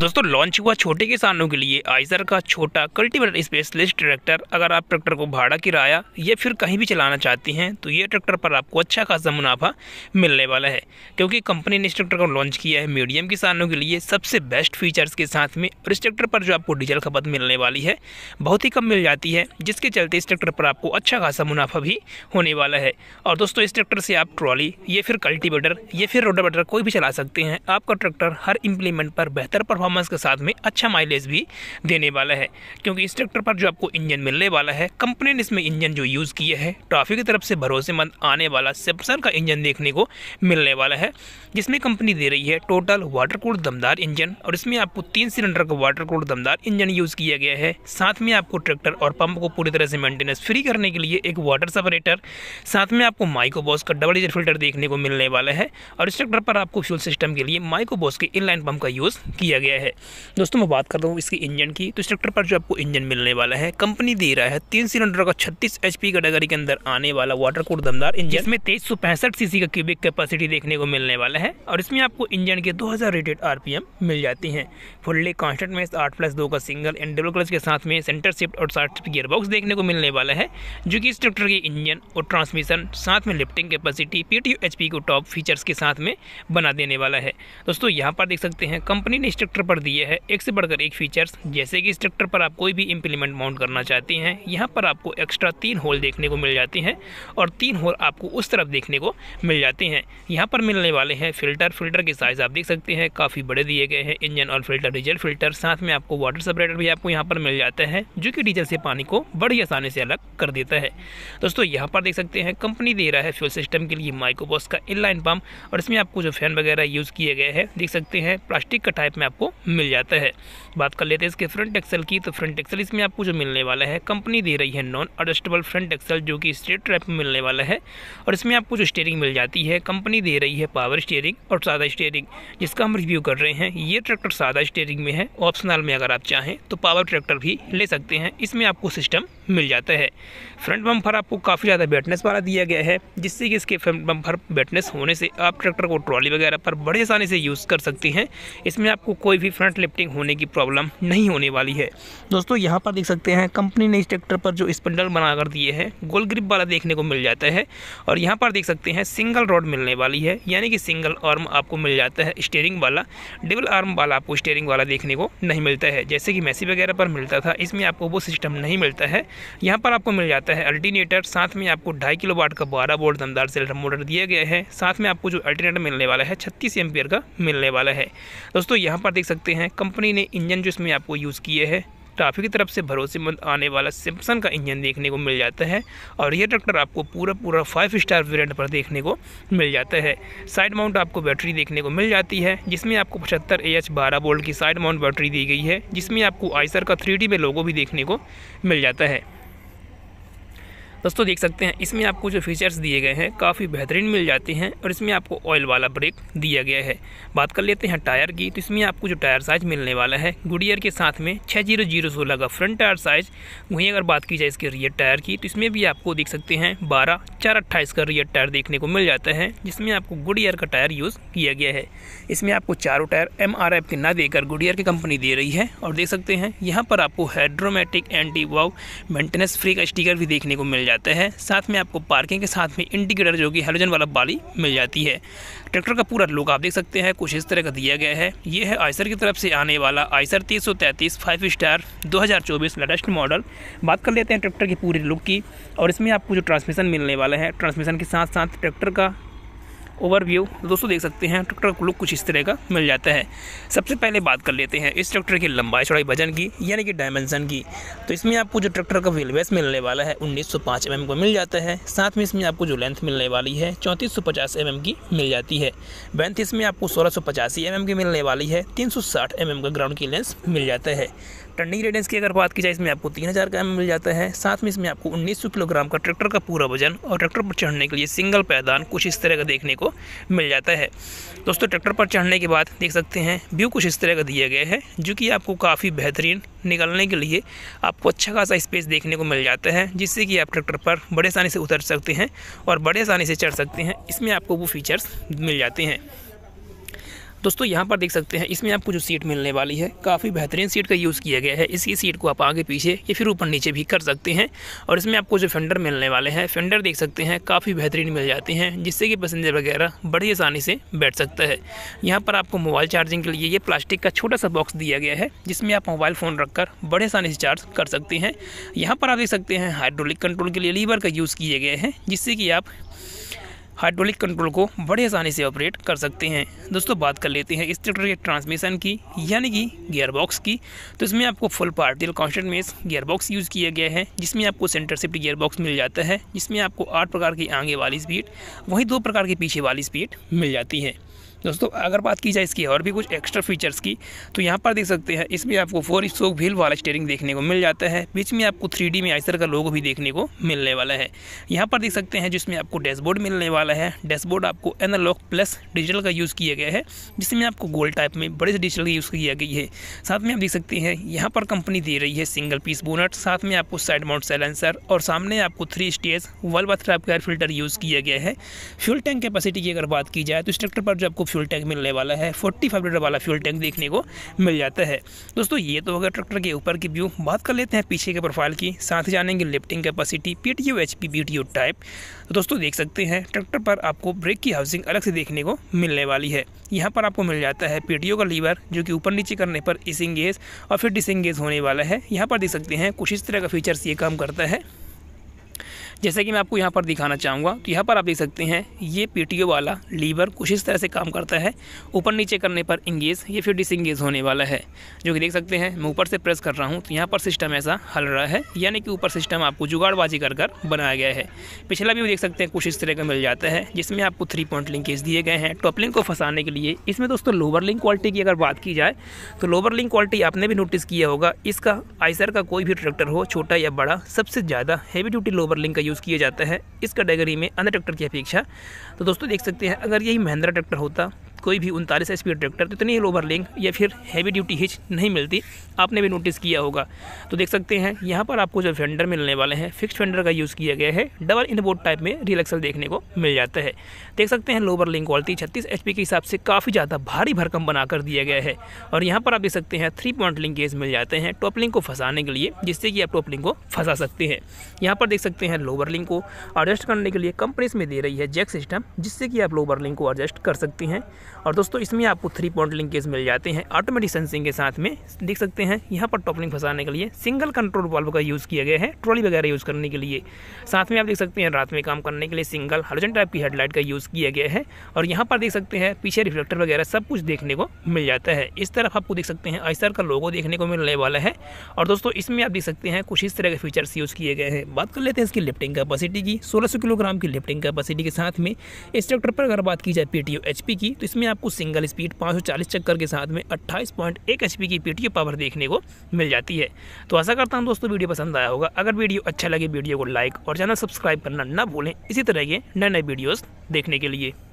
दोस्तों लॉन्च हुआ छोटे किसानों के लिए आइजर का छोटा कल्टीवेटर स्पेशलिस्ट ट्रैक्टर अगर आप ट्रैक्टर को भाड़ा किराया या फिर कहीं भी चलाना चाहती हैं तो ये ट्रैक्टर पर आपको अच्छा खासा मुनाफा मिलने वाला है क्योंकि कंपनी ने इस ट्रैक्टर को लॉन्च किया है मीडियम किसानों के लिए सबसे बेस्ट फीचर्स के साथ में और इस ट्रैक्टर पर जो आपको डीजल खपत मिलने वाली है बहुत ही कम मिल जाती है जिसके चलते इस ट्रैक्टर पर आपको अच्छा खासा मुनाफा भी होने वाला है और दोस्तों इस ट्रैक्टर से आप ट्रॉली या फिर कल्टीवेटर या फिर रोडावेटर कोई भी चला सकते हैं आपका ट्रैक्टर हर इम्प्लीमेंट पर बेहतर परफॉर्मेंस के साथ में अच्छा माइलेज भी देने वाला है क्योंकि इस ट्रैक्टर पर जो आपको इंजन मिलने वाला है कंपनी ने इसमें इंजन जो यूज़ किया है ट्रॉफी की तरफ से भरोसेमंद आने वाला सेप्सन का इंजन देखने को मिलने वाला है जिसमें कंपनी दे रही है टोटल वाटर कूल दमदार इंजन और इसमें आपको तीन सिलेंडर का वाटर कूल दमदार इंजन यूज़ किया गया है साथ में आपको ट्रैक्टर और पंप को पूरी तरह से मेंटेनेंस फ्री करने के लिए एक वाटर सेपरेटर साथ में आपको माइको बॉस का डबल डीजल फिल्टर देखने को मिलने वाला है और इस ट्रैक्टर पर आपको फ्यूल सिस्टम के लिए माइको बॉस के इनलाइन पंप का यूज़ किया गया गया है दोस्तों मैं बात कर रहा हूँ इसकी इंजन की तो इस ट्रैक्टर पर जो आपको इंजन मिलने वाला है कंपनी दे रहा है तीन सिलेंडर का छत्तीस एच पी कैटेगरी के अंदर आने वाला वाटर कूट दमदार इंजन इसमें तेईस सौ पैंसठ सीसी का क्यूबिक कैपेसिटी देखने को मिलने वाला है और इसमें आपको इंजन के दो हज़ार रेटेड आरपीएम मिल जाती हैं फुल्ली कॉन्स्टेंट में आठ प्लस दो का सिंगल एंड डबल क्लच के साथ में सेंटर शिफ्ट और साठ गियर बॉक्स देखने को मिलने वाला है जो कि इस ट्रैक्टर के इंजन और ट्रांसमिशन साथ में लिफ्टिंग कैपेसिटी पी टी को टॉप फीचर्स के साथ में बना देने वाला है दोस्तों यहाँ पर देख सकते हैं कंपनी ने इस स्ट्रक्चर पर दिए है एक से बढ़कर एक फीचर्स जैसे कि स्ट्रक्चर पर आप कोई भी इम्प्लीमेंट माउंट करना चाहते हैं यहाँ पर आपको एक्स्ट्रा तीन होल देखने को मिल जाते हैं और तीन होल आपको उस तरफ देखने को मिल जाते हैं यहाँ पर मिलने वाले हैं फिल्टर फिल्टर के साइज़ आप देख सकते हैं काफ़ी बड़े दिए गए हैं इंजन और फिल्टर डीजल फिल्टर साथ में आपको वाटर सेपरेटर भी आपको यहाँ पर मिल जाता है जो कि डीजल से पानी को बड़ी आसानी से अलग कर देता है दोस्तों यहाँ पर देख सकते हैं कंपनी दे रहा है फ्यूल सिस्टम के लिए माइक्रोबॉस का इनलाइन पंप और इसमें आपको जो फैन वगैरह यूज़ किए गए हैं देख सकते हैं प्लास्टिक का टाइप में आपको मिल जाता है बात कर लेते हैं इसके फ्रंट एक्सल की तो फ्रंट एक्सल इसमें आपको जो मिलने वाला है कंपनी दे रही है नॉन एडजस्टेबल फ्रंट एक्सल जो कि स्ट्रेट ट्रैप में मिलने वाला है और इसमें आपको जो स्टेयरिंग मिल जाती है कंपनी दे रही है पावर स्टेयरिंग और सादा स्टेयरिंग जिसका हम रिव्यू कर रहे हैं ये ट्रैक्टर सादा स्टेयरिंग में है ऑप्शनल में अगर आप चाहें तो पावर ट्रैक्टर भी ले सकते हैं इसमें आपको सिस्टम मिल जाता है फ्रंट बम्फर आपको काफ़ी ज़्यादा बैटनेस वाला दिया गया है जिससे कि इसके फ्रंट बम्फर बैटनेस होने से आप ट्रैक्टर को ट्रॉली वगैरह पर बड़े आसानी से यूज़ कर सकते हैं इसमें आपको कोई भी फ्रंट लिफ्टिंग होने की प्रॉब्लम नहीं होने वाली है दोस्तों यहाँ पर देख सकते हैं कंपनी ने इस ट्रैक्टर पर जो स्पंडल बनाकर दिए हैं गोल ग्रिप वाला देखने को मिल जाता है और यहाँ पर देख सकते हैं सिंगल रॉड मिलने वाली है यानी कि सिंगल आर्म आपको मिल जाता है स्टेयरिंग वाला डबल आर्म वाला आपको स्टेयरिंग वाला देखने को नहीं मिलता है जैसे कि मैसी वगैरह पर मिलता था इसमें आपको वो सिस्टम नहीं मिलता है यहाँ पर आपको मिल जाता है अल्टीनेटर साथ में आपको ढाई किलो वाट का बारह बोर्ड दमदार सिलेंडर मोटर दिया गया है साथ में आपको जो अल्टीनेटर मिलने वाला है छत्तीस एम्पियर का मिलने वाला है दोस्तों यहाँ पर देख सकते हैं कंपनी ने इंजन जो इसमें आपको यूज़ किए है ट्राफिक की तरफ से भरोसेमंद आने वाला सैमसंग का इंजन देखने को मिल जाता है और यह ट्रैक्टर आपको पूरा पूरा फाइव स्टार वेरिएंट पर देखने को मिल जाता है साइड माउंट आपको बैटरी देखने को मिल जाती है जिसमें आपको पचहत्तर ए एच बारह वोल्ट की साइड माउंट बैटरी दी गई है जिसमें आपको आइसर का थ्री में लोगो भी देखने को मिल जाता है दोस्तों देख सकते हैं इसमें आपको जो फीचर्स दिए गए हैं काफ़ी बेहतरीन मिल जाते हैं और इसमें आपको ऑयल वाला ब्रेक दिया गया है बात कर लेते हैं टायर की तो इसमें आपको जो टायर साइज़ मिलने वाला है गुडियर के साथ में छः जीरो जीरो सोलह का फ्रंट टायर साइज़ वहीं अगर बात की जाए इसके रियर टायर की तो इसमें भी आपको देख सकते हैं बारह चार अट्ठाईस का रियर टायर देखने को मिल जाता है जिसमें आपको गुडियर का टायर यूज़ किया गया है इसमें आपको चारों टायर एम के ना देकर गुडियर की कंपनी दे रही है और देख सकते हैं यहाँ पर आपको हाइड्रोमेटिक एंटी वाव मेंटेनेंस फ्री का स्टीकर भी देखने को मिल जाता जाते हैं साथ में आपको पार्किंग के साथ में इंडिकेटर जो कि हेलोजन वाला बाली मिल जाती है ट्रैक्टर का पूरा लुक आप देख सकते हैं कुछ इस तरह का दिया गया है ये है आइसर की तरफ से आने वाला आइसर तीन सौ तैंतीस फाइव स्टार दो हज़ार चौबीस लेटेस्ट मॉडल बात कर लेते हैं ट्रैक्टर की पूरी लुक की और इसमें आपको जो ट्रांसमिशन मिलने वाला है ट्रांसमिशन के साथ साथ ट्रैक्टर का ओवरव्यू दोस्तों देख सकते हैं ट्रैक्टर का लुक कुछ इस तरह का मिल जाता है सबसे पहले बात कर लेते हैं इस ट्रैक्टर की लंबाई चौड़ाई वजन की यानी कि डायमेंशन की तो इसमें आपको जो ट्रैक्टर का व्हील बेस मिलने वाला है उन्नीस सौ mm को मिल जाता है साथ में इसमें आपको जो लेंथ मिलने वाली है चौंतीस सौ mm की मिल जाती है बेंथ इसमें आपको सोलह सौ mm की मिलने वाली है तीन सौ mm का ग्राउंड की लेंस मिल जाता है टर्निंग रेडियंस की अगर बात की जाए इसमें आपको तीन हज़ार का मिल जाता है साथ में इसमें आपको उन्नीस सौ किलोग्राम का ट्रैक्टर का पूरा वजन और ट्रैक्टर पर चढ़ने के लिए सिंगल पैदान कुछ इस तरह का देखने को मिल जाता है दोस्तों ट्रैक्टर पर चढ़ने के बाद देख सकते हैं व्यू कुछ इस तरह का दिया गया है जो कि आपको काफ़ी बेहतरीन निकलने के लिए आपको अच्छा खासा स्पेस देखने को मिल जाता है जिससे कि आप ट्रैक्टर पर बड़े आसानी से उतर सकते हैं और बड़े आसानी से चढ़ सकते हैं इसमें आपको वो फीचर्स मिल जाते हैं दोस्तों यहाँ पर देख सकते हैं इसमें आपको जो सीट मिलने वाली है काफ़ी बेहतरीन सीट का यूज़ किया गया है इसी सीट को आप आगे पीछे या फिर ऊपर नीचे भी कर सकते हैं और इसमें आपको जो फेंडर मिलने वाले हैं फेंडर देख सकते हैं काफ़ी बेहतरीन मिल जाते हैं जिससे कि पैसेंजर वगैरह बड़ी आसानी से बैठ सकता है यहाँ पर आपको मोबाइल चार्जिंग के लिए ये प्लास्टिक का छोटा सा बॉक्स दिया गया है जिसमें आप मोबाइल फ़ोन रखकर बड़े आसानी से चार्ज कर सकते हैं यहाँ पर आप देख सकते हैं हाइड्रोलिक कंट्रोल के लिए लीवर का यूज़ किए गए हैं जिससे कि आप हाइड्रोलिक कंट्रोल को बड़े आसानी से ऑपरेट कर सकते हैं दोस्तों बात कर लेते हैं इस ट्रैक्टर के ट्रांसमिशन की यानी कि गियरबॉक्स की तो इसमें आपको full partial constant mesh gearbox use किया गया है जिसमें आपको सेंटर शिफ्ट गियरबॉक्स मिल जाता है जिसमें आपको आठ प्रकार की आगे वाली स्पीड वहीं दो प्रकार की पीछे वाली स्पीड मिल जाती है दोस्तों अगर बात की जाए इसकी और भी कुछ एक्स्ट्रा फीचर्स की तो यहाँ पर देख सकते हैं इसमें आपको फोर स्ट्रोक व्हील वाला स्टेयरिंग देखने को मिल जाता है बीच में आपको थ्री में आइसर का लोगो भी देखने को मिलने वाला है यहाँ पर देख सकते हैं जिसमें आपको डैशबोर्ड मिलने वाला है डैशबोर्ड आपको एनालॉग प्लस डिजिटल का यूज़ किया गया है जिसमें आपको गोल्ड टाइप में बड़े से डिजिटल का यूज़ किया गया है साथ में आप देख सकते हैं यहाँ पर कंपनी दे रही है सिंगल पीस बोनट साथ में आपको साइड माउंट साइलेंसर और सामने आपको थ्री स्टेज वल बाथ का फिल्टर यूज़ किया गया है फ्यूल टैंक कैपेसिटी की अगर बात की जाए तो स्ट्रक्टर पर जो आपको फ्यूल टैंक मिलने वाला है फाइव लीटर वाला फ्यूल टैंक देखने को मिल जाता है दोस्तों ये तो होगा ट्रैक्टर के ऊपर की व्यू बात कर लेते हैं पीछे के प्रोफाइल की साथ ही जानेंगे lifting capacity P T U H P B T U type तो दोस्तों देख सकते हैं ट्रैक्टर पर आपको ब्रेक की हाउसिंग अलग से देखने को मिलने वाली है यहाँ पर आपको मिल जाता है पी टी यू का लीवर जो कि ऊपर नीचे करने पर इसंगेज और फिर डिसंगेज होने वाला है यहाँ पर देख सकते हैं कुछ इस तरह का फीचर्स ये काम करता है जैसे कि मैं आपको यहाँ पर दिखाना चाहूँगा तो यहाँ पर आप देख सकते हैं ये पीटीओ वाला लीवर कुछ इस तरह से काम करता है ऊपर नीचे करने पर इंगेज ये फिर डिसंगेज होने वाला है जो कि देख सकते हैं मैं ऊपर से प्रेस कर रहा हूँ तो यहाँ पर सिस्टम ऐसा हल रहा है यानी कि ऊपर सिस्टम आपको जुगाड़बाजी कर कर बनाया गया है पिछला भी देख सकते हैं कुछ इस तरह का मिल जाता है जिसमें आपको थ्री पॉइंट लिंकेज दिए गए हैं टॉप लिंक को फंसाने के लिए इसमें दोस्तों लोअर लिंक क्वालिटी की अगर बात की जाए तो लोअर लिंक क्वालिटी आपने भी नोटिस किया होगा इसका आइसर का कोई भी ट्रैक्टर हो छोटा या बड़ा सबसे ज़्यादा हैवी ड्यूटी लोअर लिंक का यूज़ किया जाता है इस कैटेगरी में अन्य ट्रैक्टर की अपेक्षा तो दोस्तों देख सकते हैं अगर यही महिंद्रा ट्रैक्टर होता कोई भी उनतालीस पी ट्रैक्टर तो इतनी लोवर ओवरलिंग या फिर हैवी ड्यूटी हिच नहीं मिलती आपने भी नोटिस किया होगा तो देख सकते हैं यहाँ पर आपको जो फेंडर मिलने वाले हैं फिक्स फेंडर का यूज़ किया गया है डबल इनबोर्ड टाइप में रिलेक्सल देखने को मिल जाता है देख सकते हैं लोवर लिंक क्वालिटी छत्तीस एच के हिसाब से काफ़ी ज़्यादा भारी भरकम बना कर दिया गया है और यहाँ पर आप देख सकते हैं थ्री पॉइंट लिंक मिल जाते हैं टॉप लिंक को फंसाने के लिए जिससे कि आप टॉप लिंक को फंसा सकते हैं यहाँ पर देख सकते हैं लोवर लिंक को एडजस्ट करने के लिए कंपनीज में दे रही है जैक सिस्टम जिससे कि आप लोवर लिंक को एडजस्ट कर सकते हैं और दोस्तों इसमें आपको थ्री पॉइंट लिंकेज मिल जाते हैं ऑटोमेटिक सेंसिंग के साथ में देख सकते हैं यहाँ पर टॉपलिंग फंसाने के लिए सिंगल कंट्रोल वाल्व का यूज़ किया गया है ट्रॉली वगैरह यूज़ करने के लिए साथ में आप देख सकते हैं रात में काम करने के लिए सिंगल हलोजन टाइप की हेडलाइट का यूज़ किया गया है और यहाँ पर देख सकते हैं पीछे रिफ्लेक्टर वगैरह सब कुछ देखने को मिल जाता है इस तरफ आपको देख सकते हैं आइसर का लोगो देखने को मिलने वाला है और दोस्तों इसमें आप देख सकते हैं कुछ इस तरह के फीचर्स यूज़ किए गए हैं बात कर लेते हैं इसकी लिफ्टिंग कैपेसिटी की सोलह किलोग्राम की लिफ्टिंग कैपेसिटी के साथ में इस ट्रैक्टर पर अगर बात की जाए पी की तो इसमें इसमें आपको सिंगल स्पीड 540 चक्कर के साथ में 28.1 एचपी की पीटीओ पावर देखने को मिल जाती है तो आशा करता हूँ दोस्तों वीडियो पसंद आया होगा अगर वीडियो अच्छा लगे वीडियो को लाइक और चैनल सब्सक्राइब करना ना भूलें इसी तरह के नए नए वीडियोज़ देखने के लिए